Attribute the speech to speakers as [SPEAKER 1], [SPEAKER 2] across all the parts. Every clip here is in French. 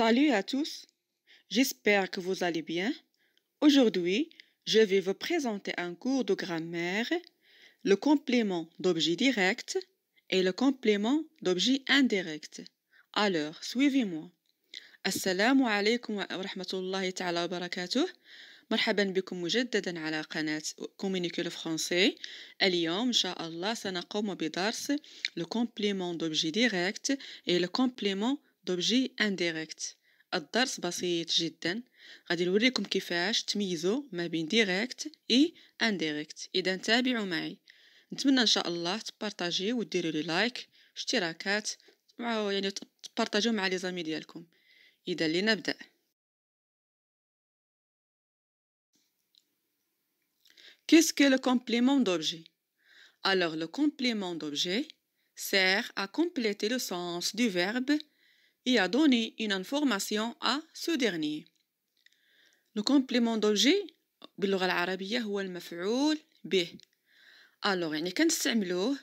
[SPEAKER 1] Salut à tous, j'espère que vous allez bien. Aujourd'hui, je vais vous présenter un cours de grammaire, le complément d'objet direct et le complément d'objet indirect. Alors, suivez-moi. Assalamu wa wa taala wa barakatuh. مرحبا بكم مجددا على قناة كومينيكو الفرنسي اليوم إن شاء الله سنقوم بدرس le complément d'objet direct et le complément دوبجي انديريكت الدرس بسيط جدا غادي نوريكم كيفاش تميزوا ما بين ديريكت اي انديريكت اذا تابعوا معي نتمنى ان شاء الله تبارطاجيو وديروا لي لايك اشتراكات يعني تبارطاجيو مع لي زامي ديالكم اذا لنبدا Qu'est-ce que le complément d'objet Alors le complément d'objet sert à compléter le sens du verbe et a donné une information à ce dernier. Le complément d'objet باللغة العربية هو المفعول به الوغ يعني كنستعملوه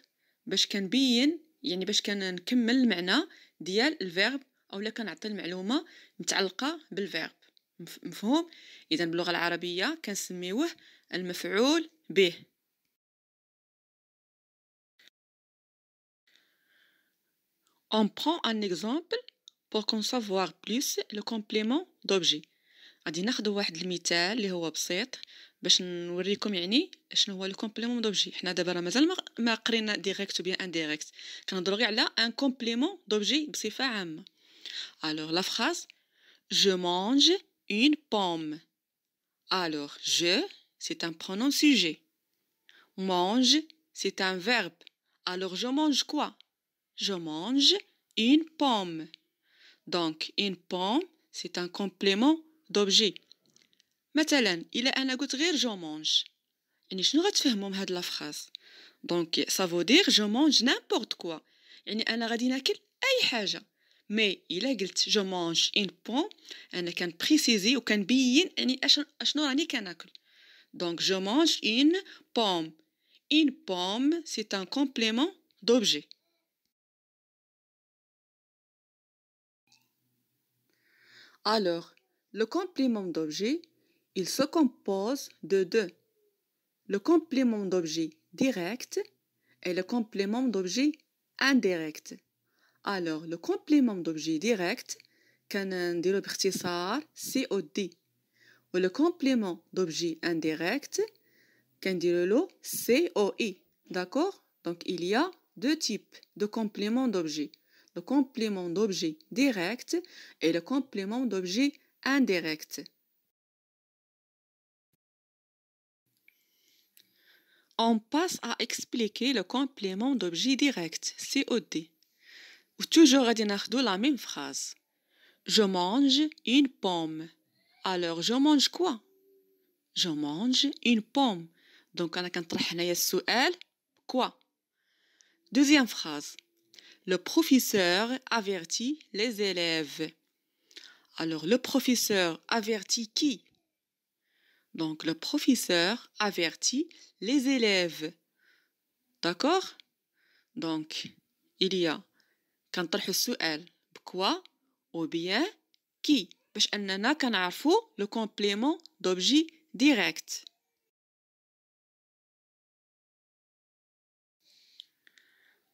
[SPEAKER 1] باش كنبين يعني باش كنكمل المعنى ديال الفيرب اولا كنعطي المعلومه متعلقه بالفيرب مفهوم اذا باللغه العربيه كنسميوه المفعول به On prend un exemple pour concevoir plus le complément d'objet On غادي ناخذ واحد المثال اللي هو بسيط باش نوريكم يعني شنو هو لو كومبليمون دوبجي حنا دابا راه مازال ما قرينا ديريكت بيان انديريكت كنهضروا غير على ان كومبليمون دوبجي بصفه عامه Alors, la phrase « je mange une pomme alors je c'est un pronom sujet mange c'est un verbe alors je mange quoi je mange une pomme donc, une pomme, c'est un complément d'objet. Mettez-en, il a un goût je mange. Et je ne vais pas faire la phrase. Donc, ça veut dire, je mange n'importe quoi. Et je ne vais pas faire la Mais il a dit, je mange une pomme, et je peux préciser ou préciser, et je ne Donc, je mange une pomme. Une pomme, c'est un complément d'objet. Alors, le complément d'objet, il se compose de deux. Le complément d'objet direct et le complément d'objet indirect. Alors, le complément d'objet direct, c'est le ou le complément le indirect' d'objet indirect, le C.O.I. D'accord Donc, il y a deux types de compléments d'objet complément d'objet direct et le complément d'objet indirect. On passe à expliquer le complément d'objet direct, COD. Ou toujours à la même phrase. Je mange une pomme. Alors, je mange quoi Je mange une pomme. Donc, on a elle quoi Deuxième phrase le professeur avertit les élèves. Alors le professeur avertit qui Donc le professeur avertit les élèves. D'accord Donc il y a quand elle, quoi ou bien qui باش اننا le complément d'objet direct.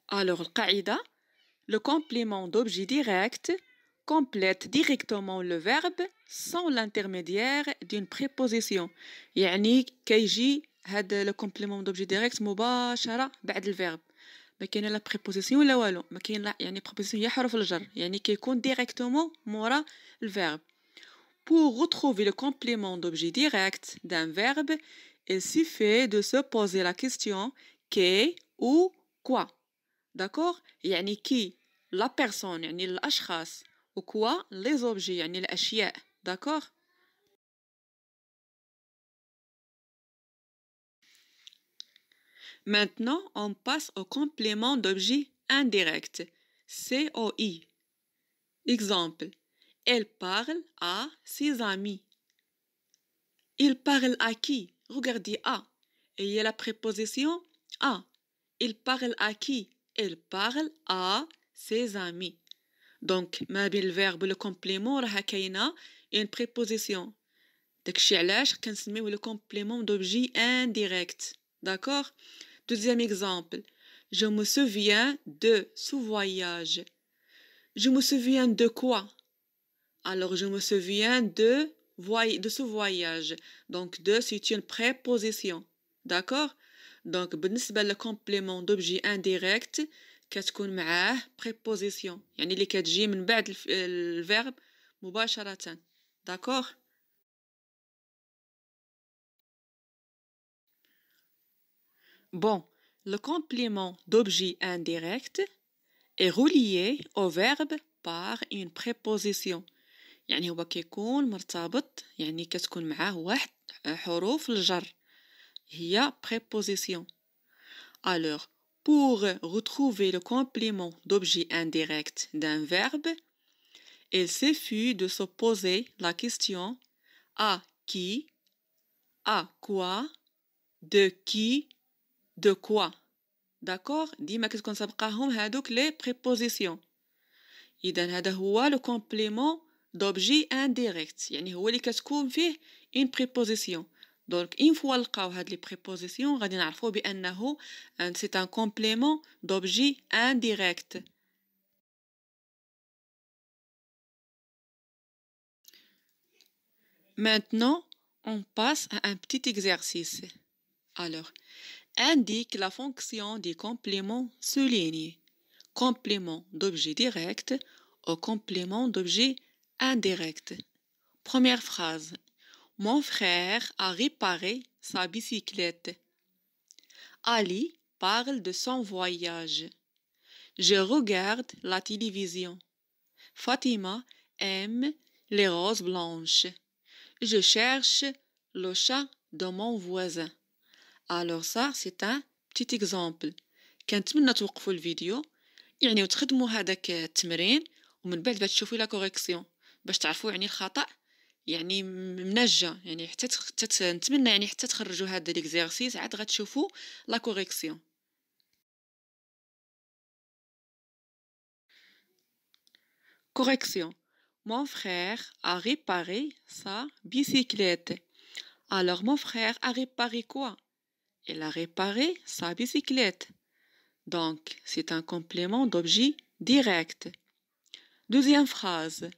[SPEAKER 1] Alors, le complément d'objet direct complète directement le verbe sans l'intermédiaire d'une préposition. يعني كيجي هذا le complément d'objet direct مباشرة بعد الverbe. ما كاين لا بريبوزيسيون ولا والو ما كاين لا يعني بريبوزيسيون هي حرف الجر يعني كيكون ديريكتومون مورا verbe. Pour retrouver le complément d'objet direct d'un verbe, il suffit de se poser la question qu'est ou quoi d'accord ni qui la personne ni ou quoi les objets يعني الأشياء d'accord Maintenant, on passe au complément d'objet indirect, COI. Exemple, elle parle à ses amis. Il parle à qui Regardez A. Et il y a la préposition A. Il parle à qui il parle à ses amis. Donc, verbe, le le complément y a une préposition. le complément d'objet indirect. D'accord Deuxième exemple. Je me souviens de ce voyage. Je me souviens de quoi Alors, je me souviens de, de ce voyage. Donc, de, c'est une préposition. D'accord donc, le complément d'objet indirect, qu'est-ce préposition le verbe, D'accord Bon, le complément d'objet indirect est relié au verbe par une préposition. yani y a des yani qui y a préposition. Alors, pour retrouver le complément d'objet indirect d'un verbe, il suffit de se poser la question à qui, à quoi, de qui, de quoi. D'accord Dites-moi ديما moi سابقاهم هادوك les prépositions. prépositions. هذا هو le complément d'objet indirect. يعني هو اللي كتكون فيه une préposition. دونك اين فوا لقاو هاد لي بريبوزيسيون غادي نعرفو بانه c'est un complément d'objet indirect. Maintenant, on passe à un petit exercice. Alors, indique la fonction des compléments soulignés. Complément d'objet direct au complément d'objet indirect. Première phrase. Mon frère a réparé sa bicyclette. Ali parle de son voyage. Je regarde la télévision. Fatima aime les roses blanches. Je cherche le chat de mon voisin. Alors ça, c'est un petit exemple. Quand tu الفيديو يعني وتخدموا هذاك التمرين ومن la correction. باش تعرفوا يعني يعني منجة يعني حتى تتخ... نتمنى يعني حتى تخرجوا هذا ليكزيرسيس عاد غتشوفوا لا كوريكسيون Correction. Mon frère a réparé sa bicyclette. Alors mon frère a réparé quoi Il a réparé sa bicyclette. Donc c'est un complément d'objet direct. Deuxième phrase.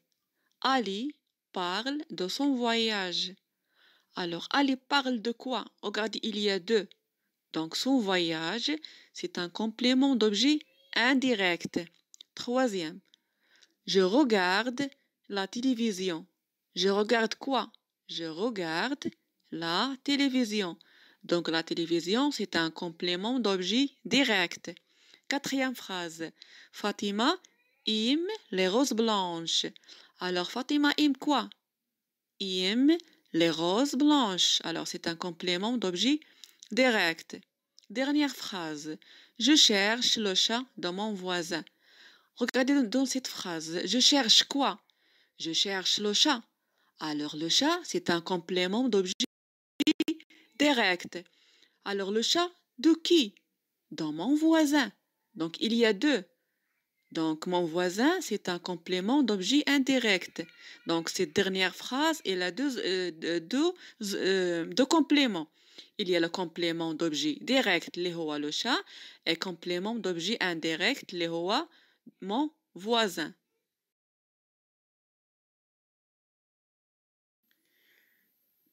[SPEAKER 1] Ali parle de son voyage. Alors allez, parle de quoi Regarde, il y a deux. Donc son voyage, c'est un complément d'objet indirect. Troisième, je regarde la télévision. Je regarde quoi Je regarde la télévision. Donc la télévision, c'est un complément d'objet direct. Quatrième phrase, Fatima aime les roses blanches. Alors Fatima aime quoi Il aime les roses blanches. Alors c'est un complément d'objet direct. Dernière phrase. Je cherche le chat dans mon voisin. Regardez dans cette phrase. Je cherche quoi Je cherche le chat. Alors le chat, c'est un complément d'objet direct. Alors le chat de qui Dans mon voisin. Donc il y a deux. Donc, mon voisin, c'est un complément d'objet indirect. Donc, cette dernière phrase, elle a deux, euh, euh, deux, compléments. Il y a le complément d'objet direct, lehoa le chat, et complément d'objet indirect, lehoa mon voisin.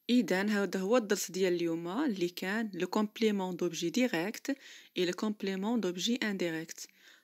[SPEAKER 1] Iden هذا هو الدرس ديال اليوم اللي كان le complément d'objet direct et le complément d'objet